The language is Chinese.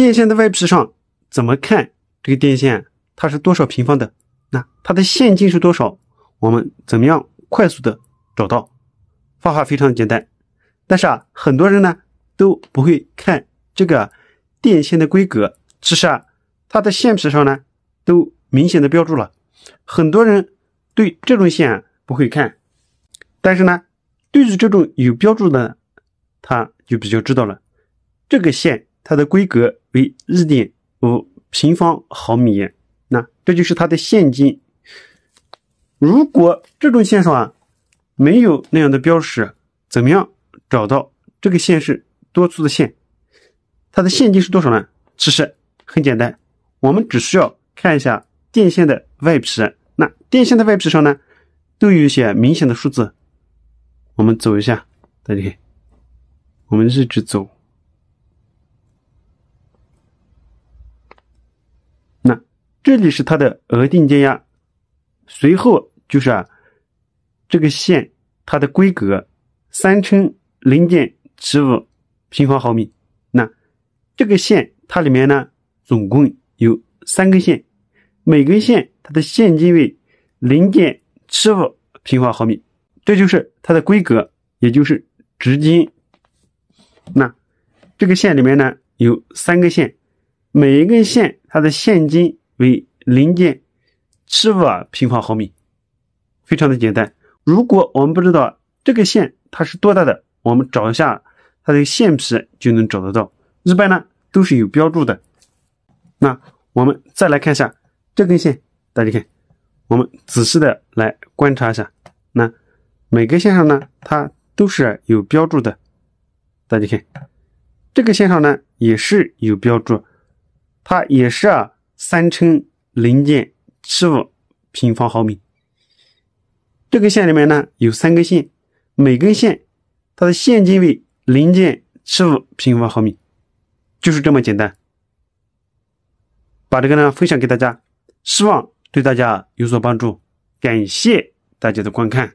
电线的外皮上怎么看这个电线？它是多少平方的？那它的线径是多少？我们怎么样快速的找到？方法非常简单，但是啊，很多人呢都不会看这个电线的规格。其实啊，它的线皮上呢都明显的标注了，很多人对这种线不会看，但是呢，对于这种有标注的，他就比较知道了这个线。它的规格为一点五平方毫米，那这就是它的线径。如果这种线上啊没有那样的标识，怎么样找到这个线是多粗的线？它的线径是多少呢？其实很简单，我们只需要看一下电线的外皮。那电线的外皮上呢，都有一些明显的数字。我们走一下，大家，我们一直走。这里是它的额定电压，随后就是啊这个线它的规格三乘零点七五平方毫米。那这个线它里面呢总共有三根线，每根线它的线径为零点七五平方毫米，这就是它的规格，也就是直径。那这个线里面呢有三根线，每一根线它的线径。为零点七五啊平方毫米，非常的简单。如果我们不知道这个线它是多大的，我们找一下它的线皮就能找得到。一般呢都是有标注的。那我们再来看一下这根线，大家看，我们仔细的来观察一下。那每个线上呢，它都是有标注的。大家看，这个线上呢也是有标注，它也是啊。三乘零点七五平方毫米，这根线里面呢有三根线，每根线它的线径为零点七五平方毫米，就是这么简单。把这个呢分享给大家，希望对大家有所帮助，感谢大家的观看。